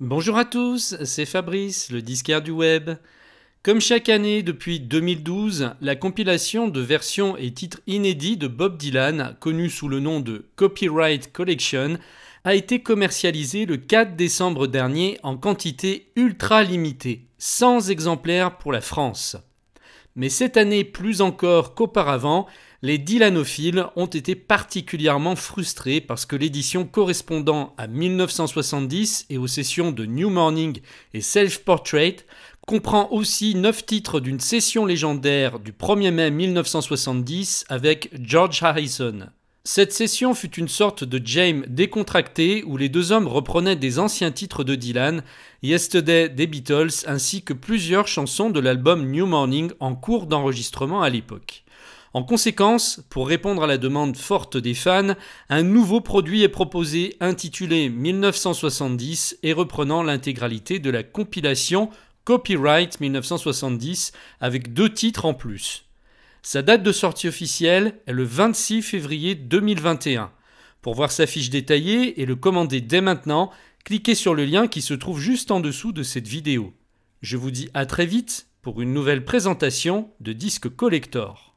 Bonjour à tous, c'est Fabrice, le disquaire du web. Comme chaque année depuis 2012, la compilation de versions et titres inédits de Bob Dylan, connue sous le nom de Copyright Collection, a été commercialisée le 4 décembre dernier en quantité ultra limitée, sans exemplaires pour la France. Mais cette année plus encore qu'auparavant, les dylanophiles ont été particulièrement frustrés parce que l'édition correspondant à 1970 et aux sessions de New Morning et Self Portrait comprend aussi neuf titres d'une session légendaire du 1er mai 1970 avec George Harrison. Cette session fut une sorte de James décontracté où les deux hommes reprenaient des anciens titres de Dylan, Yesterday des Beatles ainsi que plusieurs chansons de l'album New Morning en cours d'enregistrement à l'époque. En conséquence, pour répondre à la demande forte des fans, un nouveau produit est proposé intitulé 1970 et reprenant l'intégralité de la compilation Copyright 1970 avec deux titres en plus. Sa date de sortie officielle est le 26 février 2021. Pour voir sa fiche détaillée et le commander dès maintenant, cliquez sur le lien qui se trouve juste en dessous de cette vidéo. Je vous dis à très vite pour une nouvelle présentation de Disque Collector.